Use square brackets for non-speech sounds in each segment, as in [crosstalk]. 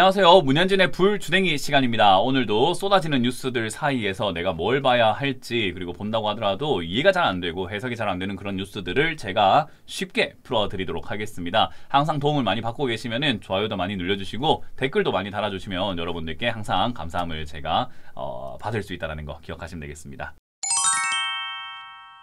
안녕하세요. 문현진의 불주댕이 시간입니다. 오늘도 쏟아지는 뉴스들 사이에서 내가 뭘 봐야 할지 그리고 본다고 하더라도 이해가 잘 안 되고 해석이 잘 안 되는 그런 뉴스들을 제가 쉽게 풀어드리도록 하겠습니다. 항상 도움을 많이 받고 계시면 좋아요도 많이 눌러주시고 댓글도 많이 달아주시면 여러분들께 항상 감사함을 제가 어, 받을 수 있다는 거 기억하시면 되겠습니다.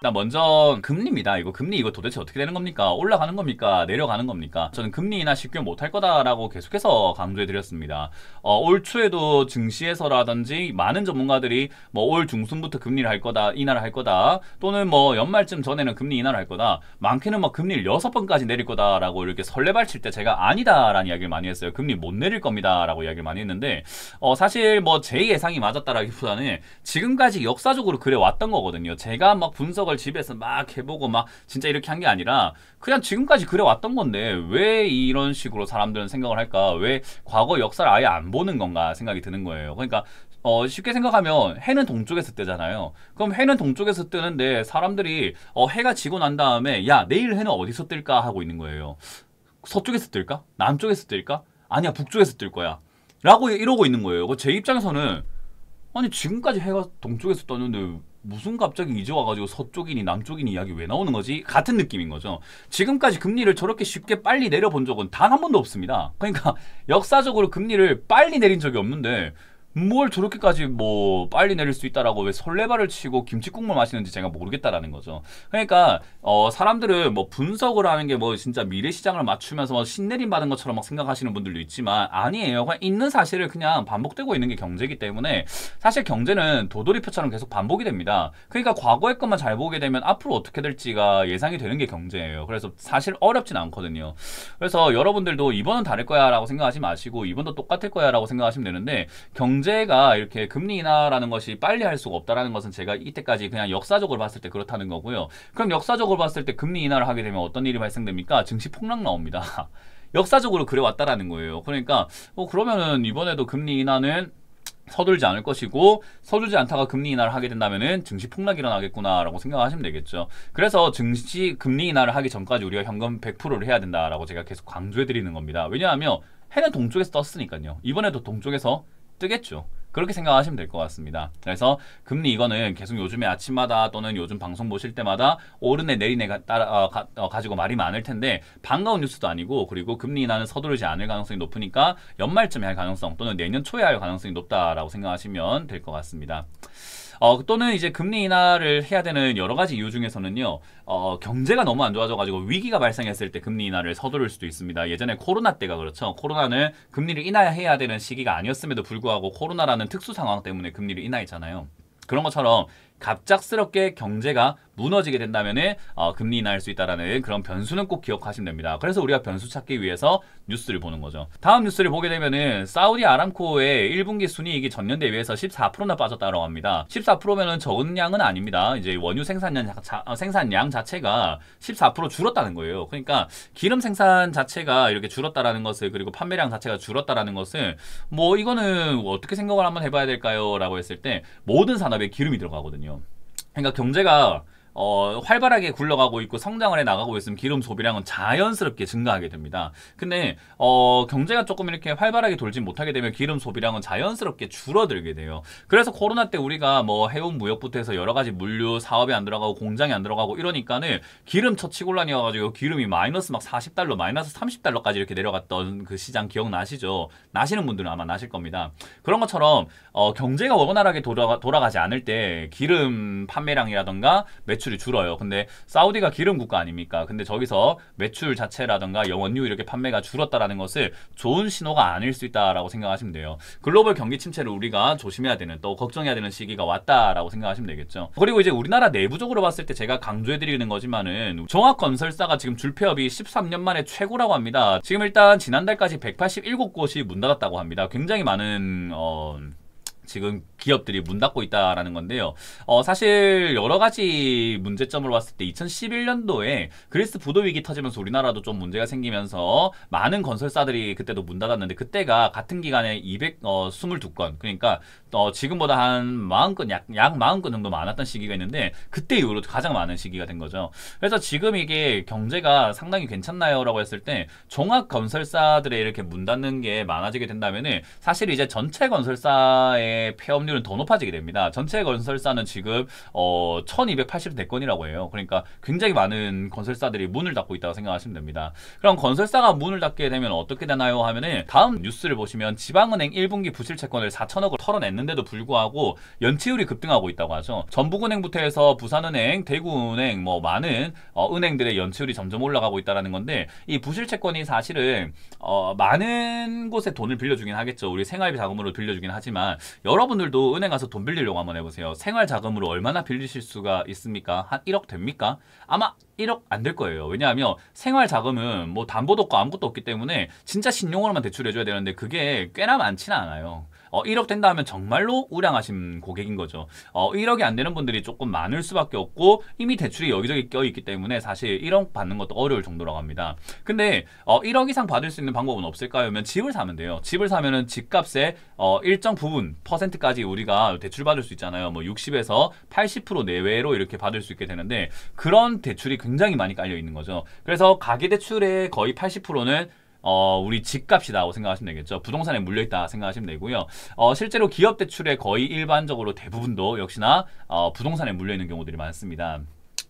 나 먼저 금리입니다. 이거 금리 이거 도대체 어떻게 되는 겁니까? 올라가는 겁니까? 내려가는 겁니까? 저는 금리 인하 쉽게 못할 거다라고 계속해서 강조해 드렸습니다. 어, 올 초에도 증시에서라든지 많은 전문가들이 뭐 올 중순부터 금리를 할 거다, 인하를 할 거다, 또는 뭐 연말쯤 전에는 금리 인하를 할 거다, 많게는 뭐 금리를 여섯 번까지 내릴 거다라고 이렇게 설레발칠 때 제가 아니다라는 이야기를 많이 했어요. 금리 못 내릴 겁니다라고 이야기를 많이 했는데 어, 사실 뭐 제 예상이 맞았다라기보다는 지금까지 역사적으로 그래 왔던 거거든요. 제가 막 분석 분석을 집에서 막 해보고 막 진짜 이렇게 한 게 아니라 그냥 지금까지 그래왔던 건데 왜 이런 식으로 사람들은 생각을 할까? 왜 과거 역사를 아예 안 보는 건가 생각이 드는 거예요. 그러니까 어, 쉽게 생각하면 해는 동쪽에서 뜨잖아요. 그럼 해는 동쪽에서 뜨는데 사람들이 어, 해가 지고 난 다음에 야 내일 해는 어디서 뜰까 하고 있는 거예요. 서쪽에서 뜰까? 남쪽에서 뜰까? 아니야 북쪽에서 뜰 거야. 라고 이러고 있는 거예요. 제 입장에서는 아니 지금까지 해가 동쪽에서 떴는데 무슨 갑자기 이제 와가지고 서쪽이니 남쪽이니 이야기 왜 나오는 거지? 같은 느낌인 거죠. 지금까지 금리를 저렇게 쉽게 빨리 내려본 적은 단 한 번도 없습니다. 그러니까 [laughs] 역사적으로 금리를 빨리 내린 적이 없는데 뭘 저렇게까지 뭐 빨리 내릴 수 있다라고 왜 설레발을 치고 김치국물 마시는지 제가 모르겠다라는 거죠. 그러니까 어 사람들은 뭐 분석을 하는 게 뭐 진짜 미래 시장을 맞추면서 뭐 신내림 받은 것처럼 막 생각하시는 분들도 있지만 아니에요. 그냥 있는 사실을 그냥 반복되고 있는 게 경제이기 때문에 사실 경제는 도돌이표처럼 계속 반복이 됩니다. 그러니까 과거의 것만 잘 보게 되면 앞으로 어떻게 될지가 예상이 되는 게 경제예요. 그래서 사실 어렵진 않거든요. 그래서 여러분들도 이번은 다를 거야라고 생각하지 마시고 이번도 똑같을 거야라고 생각하시면 되는데 경 경제가 이렇게 금리 인하라는 것이 빨리 할 수가 없다라는 것은 제가 이때까지 그냥 역사적으로 봤을 때 그렇다는 거고요. 그럼 역사적으로 봤을 때 금리 인하를 하게 되면 어떤 일이 발생됩니까? 증시 폭락 나옵니다. [laughs] 역사적으로 그래왔다라는 거예요. 그러니까 뭐 그러면은 이번에도 금리 인하는 서둘지 않을 것이고 서두지 않다가 금리 인하를 하게 된다면은 증시 폭락이 일어나겠구나라고 생각하시면 되겠죠. 그래서 증시 금리 인하를 하기 전까지 우리가 현금 100%를 해야 된다라고 제가 계속 강조해 드리는 겁니다. 왜냐하면 해는 동쪽에서 떴으니까요. 이번에도 동쪽에서 뜨겠죠. 그렇게 생각하시면 될 것 같습니다. 그래서 금리 이거는 계속 요즘에 아침마다 또는 요즘 방송 보실 때마다 오르내내리내 가, 어, 가, 어, 가지고 말이 많을 텐데 반가운 뉴스도 아니고 그리고 금리 인하는 서두르지 않을 가능성이 높으니까 연말쯤에 할 가능성 또는 내년 초에 할 가능성이 높다라고 생각하시면 될 것 같습니다. 어, 또는 이제 금리 인하를 해야 되는 여러 가지 이유 중에서는요, 어, 경제가 너무 안 좋아져가지고 위기가 발생했을 때 금리 인하를 서두를 수도 있습니다. 예전에 코로나 때가 그렇죠. 코로나는 금리를 인하해야 되는 시기가 아니었음에도 불구하고 코로나라는 특수 상황 때문에 금리를 인하했잖아요. 그런 것처럼 갑작스럽게 경제가 무너지게 된다면 어, 금리 인하할 수 있다는 그런 변수는 꼭 기억하시면 됩니다. 그래서 우리가 변수 찾기 위해서 뉴스를 보는 거죠. 다음 뉴스를 보게 되면 사우디 아람코의 1분기 순이익이 전년 대비해서 14%나 빠졌다고 합니다. 14%면 적은 양은 아닙니다. 이제 원유 생산량, 자, 어, 생산량 자체가 14% 줄었다는 거예요. 그러니까 기름 생산 자체가 이렇게 줄었다라는 것을 그리고 판매량 자체가 줄었다라는 것을뭐 이거는 어떻게 생각을 한번 해봐야 될까요? 라고 했을 때 모든 산업에 기름이 들어가거든요. 그러니까 경제가 어, 활발하게 굴러가고 있고 성장을 해 나가고 있으면 기름 소비량은 자연스럽게 증가하게 됩니다. 근데 어, 경제가 조금 이렇게 활발하게 돌진 못하게 되면 기름 소비량은 자연스럽게 줄어들게 돼요. 그래서 코로나 때 우리가 뭐 해운 무역부터 해서 여러 가지 물류 사업이 안 들어가고 공장이 안 들어가고 이러니까는 기름 처치곤란이어 가지고 기름이 마이너스 막 40달러, 마이너스 30달러까지 이렇게 내려갔던 그 시장 기억나시죠? 나시는 분들은 아마 나실 겁니다. 그런 것처럼 어, 경제가 원활하게 돌아가, 돌아가지 않을 때 기름 판매량이라던가 매출 매출이 줄어요. 근데 사우디가 기름 국가 아닙니까? 근데 저기서 매출 자체라든가 원유 이렇게 판매가 줄었다라는 것을 좋은 신호가 아닐 수 있다라고 생각하시면 돼요. 글로벌 경기 침체를 우리가 조심해야 되는 또 걱정해야 되는 시기가 왔다라고 생각하시면 되겠죠. 그리고 이제 우리나라 내부적으로 봤을 때 제가 강조해드리는 거지만은 종합건설사가 지금 줄폐업이 13년 만에 최고라고 합니다. 지금 일단 지난달까지 187곳이 문 닫았다고 합니다. 굉장히 많은 어... 지금 기업들이 문 닫고 있다라는 건데요. 어, 사실 여러 가지 문제점으 봤을 때 2011년도에 그리스 부도 위기 터지면서 우리나라도 좀 문제가 생기면서 많은 건설사들이 그때도 문 닫았는데 그때가 같은 기간에 222건 어, 그러니까 어, 지금보다 한 40건, 약, 약 40건 정도 많았던 시기가 있는데 그때 이후로 가장 많은 시기가 된 거죠. 그래서 지금 이게 경제가 상당히 괜찮나요? 라고 했을 때 종합 건설사들의 이렇게 문 닫는 게 많아지게 된다면은 사실 이제 전체 건설사의 폐업률은 더 높아지게 됩니다. 전체 건설사는 지금 어, 1284건이라고 해요. 그러니까 굉장히 많은 건설사들이 문을 닫고 있다고 생각하시면 됩니다. 그럼 건설사가 문을 닫게 되면 어떻게 되나요? 하면은 다음 뉴스를 보시면 지방은행 1분기 부실 채권을 4천억을 털어낸 있는데도 불구하고 연체율이 급등하고 있다고 하죠. 전북은행부터 해서 부산은행, 대구은행 뭐 많은 어, 은행들의 연체율이 점점 올라가고 있다는 건데 이 부실채권이 사실은 어, 많은 곳에 돈을 빌려주긴 하겠죠. 우리 생활비 자금으로 빌려주긴 하지만 여러분들도 은행 가서 돈 빌리려고 한번 해보세요. 생활 자금으로 얼마나 빌리실 수가 있습니까? 한 1억 됩니까? 아마 1억 안 될 거예요. 왜냐하면 생활 자금은 뭐 담보도 없고 아무것도 없기 때문에 진짜 신용으로만 대출해줘야 되는데 그게 꽤나 많지는 않아요. 어, 1억 된다 하면 정말로 우량하신 고객인 거죠. 어, 1억이 안 되는 분들이 조금 많을 수밖에 없고 이미 대출이 여기저기 껴있기 때문에 사실 1억 받는 것도 어려울 정도라고 합니다. 근데 어, 1억 이상 받을 수 있는 방법은 없을까요? 면 집을 사면 돼요. 집을 사면은 집값의 어, 일정 부분 퍼센트까지 우리가 대출 받을 수 있잖아요. 뭐 60에서 80% 내외로 이렇게 받을 수 있게 되는데 그런 대출이 굉장 굉장히 많이 깔려 있는 거죠. 그래서 가계 대출의 거의 80%는 어, 우리 집값이다고 생각하시면 되겠죠. 부동산에 물려있다 생각하시면 되고요. 어, 실제로 기업 대출의 거의 일반적으로 대부분도 역시나 어, 부동산에 물려있는 경우들이 많습니다.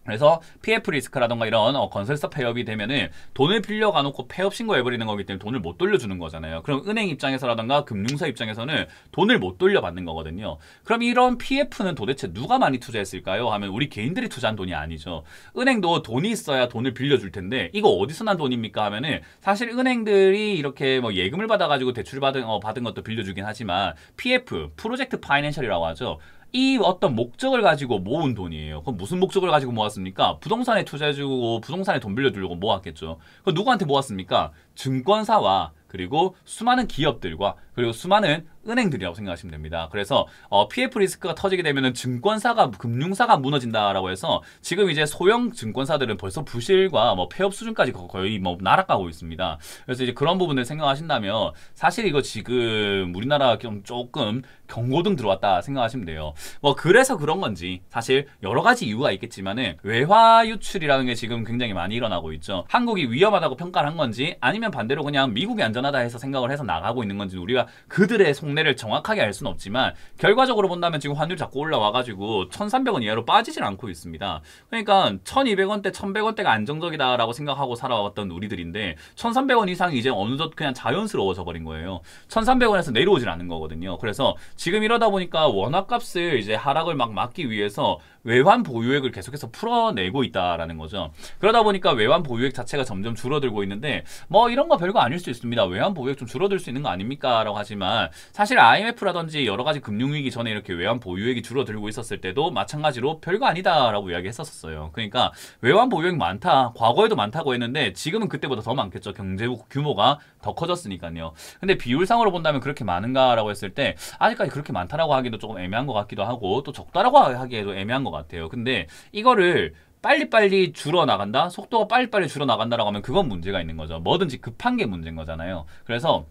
그래서 PF 리스크라던가 이런 어, 건설사 폐업이 되면은 돈을 빌려가 놓고 폐업 신고해버리는 거기 때문에 돈을 못 돌려주는 거잖아요. 그럼 은행 입장에서라던가 금융사 입장에서는 돈을 못 돌려받는 거거든요. 그럼 이런 PF는 도대체 누가 많이 투자했을까요? 하면 우리 개인들이 투자한 돈이 아니죠. 은행도 돈이 있어야 돈을 빌려줄 텐데 이거 어디서 난 돈입니까? 하면은 사실 은행들이 이렇게 뭐 예금을 받아가지고 대출 받은, 어, 받은 것도 빌려주긴 하지만 PF, 프로젝트 파이낸셜이라고 하죠. 이 어떤 목적을 가지고 모은 돈이에요. 그럼 무슨 목적을 가지고 모았습니까? 부동산에 투자해주고 부동산에 돈 빌려주려고 모았겠죠. 그 누구한테 모았습니까? 증권사와 그리고 수많은 기업들과 그리고 수많은 은행들이라고 생각하시면 됩니다. 그래서 어, PF 리스크가 터지게 되면 증권사가 금융사가 무너진다라고 해서 지금 이제 소형 증권사들은 벌써 부실과 뭐 폐업 수준까지 거의 뭐 날아가고 있습니다. 그래서 이제 그런 부분을 생각하신다면 사실 이거 지금 우리나라 가좀 조금 경고등 들어왔다 생각하시면 돼요. 뭐 그래서 그런 건지 사실 여러 가지 이유가 있겠지만은 외화 유출이라는 게 지금 굉장히 많이 일어나고 있죠. 한국이 위험하다고 평가를 한 건지 아니면 반대로 그냥 미국이 안전하다 해서 생각을 해서 나가고 있는 건지 우리가 그들의 속내를 정확하게 알 수는 없지만 결과적으로 본다면 지금 환율 이 자꾸 올라와가지고 1,300원 이하로 빠지진 않고 있습니다. 그러니까 1,200원대, 1,100원대가 안정적이다라고 생각하고 살아왔던 우리들인데 1,300원 이상이 이제 어느덧 그냥 자연스러워져 버린 거예요. 1,300원에서 내려오질 않은 거거든요. 그래서 지금 이러다 보니까 원화값을 이제 하락을 막 막기 위해서 외환 보유액을 계속해서 풀어내고 있다라는 거죠. 그러다 보니까 외환 보유액 자체가 점점 줄어들고 있는데 뭐 이런 거 별거 아닐 수 있습니다. 외환 보유액 좀 줄어들 수 있는 거 아닙니까? 라고 하지만 사실 IMF라든지 여러 가지 금융위기 전에 이렇게 외환 보유액이 줄어들고 있었을 때도 마찬가지로 별거 아니다라고 이야기했었어요. 그러니까 외환 보유액 많다. 과거에도 많다고 했는데 지금은 그때보다 더 많겠죠. 경제 규모가 더 커졌으니까요. 근데 비율상으로 본다면 그렇게 많은가라고 했을 때 아직까지 그렇게 많다라고 하기도 조금 애매한 것 같기도 하고 또 적다라고 하기에도 애매한 것 같아요. 근데 이거를 빨리빨리 줄어나간다? 속도가 빨리빨리 줄어나간다라고 하면 그건 문제가 있는 거죠. 뭐든지 급한 게 문제인 거잖아요. 그래서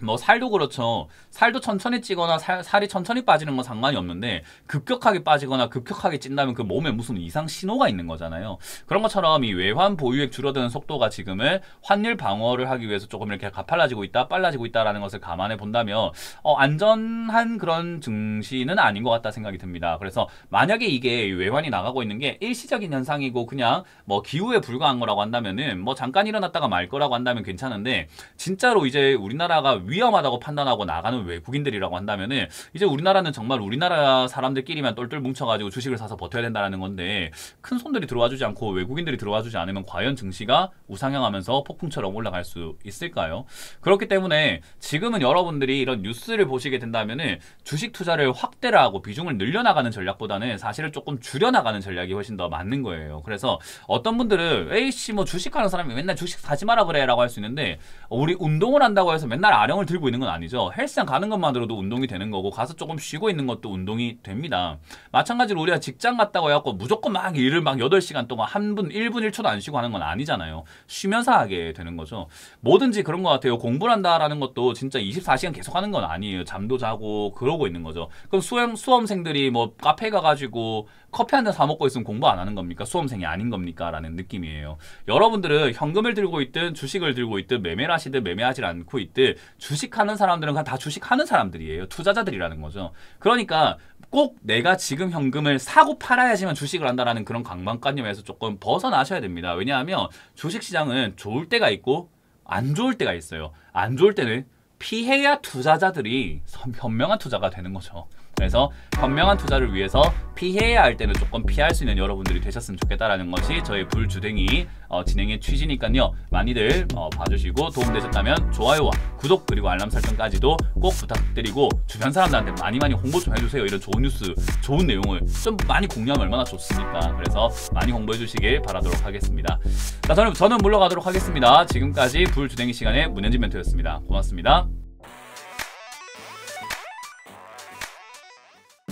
뭐 살도 그렇죠. 살도 천천히 찌거나 살, 살이 천천히 빠지는 건 상관이 없는데 급격하게 빠지거나 급격하게 찐다면 그 몸에 무슨 이상 신호가 있는 거잖아요. 그런 것처럼 이 외환 보유액 줄어드는 속도가 지금은 환율 방어를 하기 위해서 조금 이렇게 가팔라지고 있다, 빨라지고 있다라는 것을 감안해 본다면 어, 안전한 그런 증시는 아닌 것 같다 생각이 듭니다. 그래서 만약에 이게 외환이 나가고 있는 게 일시적인 현상이고 그냥 뭐 기후에 불과한 거라고 한다면은 뭐 잠깐 일어났다가 말 거라고 한다면 괜찮은데 진짜로 이제 우리나라가 위험하다고 판단하고 나가는 외국인들이라고 한다면은 이제 우리나라는 정말 우리나라 사람들끼리만 똘똘 뭉쳐가지고 주식을 사서 버텨야 된다는 건데 큰 손들이 들어와주지 않고 외국인들이 들어와주지 않으면 과연 증시가 우상향하면서 폭풍처럼 올라갈 수 있을까요? 그렇기 때문에 지금은 여러분들이 이런 뉴스를 보시게 된다면은 주식 투자를 확대를 하고 비중을 늘려나가는 전략보다는 사실을 조금 줄여나가는 전략이 훨씬 더 맞는 거예요. 그래서 어떤 분들은 에이씨 뭐 주식하는 사람이 맨날 주식 사지 마라 그래라고 할 수 있는데 우리 운동을 한다고 해서 맨날 아령 가정을 들고 있는 건 아니죠. 헬스장 가는 것만으로도 운동이 되는 거고 가서 조금 쉬고 있는 것도 운동이 됩니다. 마찬가지로 우리가 직장 갔다고 해갖고 무조건 막 일을 막 8시간 동안 한 분, 1분 1초도 안 쉬고 하는 건 아니잖아요. 쉬면서 하게 되는 거죠. 뭐든지 그런 것 같아요. 공부를 한다라는 것도 진짜 24시간 계속 하는 건 아니에요. 잠도 자고 그러고 있는 거죠. 그럼 수험, 수험생들이 뭐 카페 가가지고 커피 한 잔 사 먹고 있으면 공부 안 하는 겁니까? 수험생이 아닌 겁니까? 라는 느낌이에요. 여러분들은 현금을 들고 있든 주식을 들고 있든 매매를 하시든 매매하지 않고 있든 주식하는 사람들은 그냥 다 주식하는 사람들이에요. 투자자들이라는 거죠. 그러니까 꼭 내가 지금 현금을 사고 팔아야지만 주식을 한다는 그런 강박관념에서 조금 벗어나셔야 됩니다. 왜냐하면 주식시장은 좋을 때가 있고 안 좋을 때가 있어요. 안 좋을 때는 피해야 투자자들이 현명한 투자가 되는 거죠. 그래서 현명한 투자를 위해서 피해야 할 때는 조금 피할 수 있는 여러분들이 되셨으면 좋겠다라는 것이 저희 불주댕이 어, 진행의 취지니까요. 많이들 어, 봐주시고 도움되셨다면 좋아요와 구독 그리고 알람 설정까지도 꼭 부탁드리고 주변 사람들한테 많이 많이 홍보 좀 해주세요. 이런 좋은 뉴스, 좋은 내용을 좀 많이 공유하면 얼마나 좋습니까? 그래서 많이 홍보해 주시길 바라도록 하겠습니다. 자, 저는, 저는 물러가도록 하겠습니다. 지금까지 불주댕이 시간에 문현진 멘토였습니다. 고맙습니다.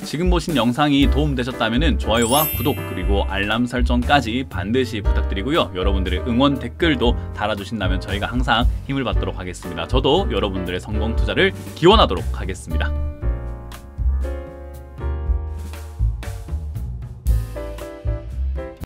지금 보신 영상이 도움되셨다면 좋아요와 구독 그리고 알람 설정까지 반드시 부탁드리고요. 여러분들의 응원 댓글도 달아주신다면 저희가 항상 힘을 받도록 하겠습니다. 저도 여러분들의 성공 투자를 기원하도록 하겠습니다.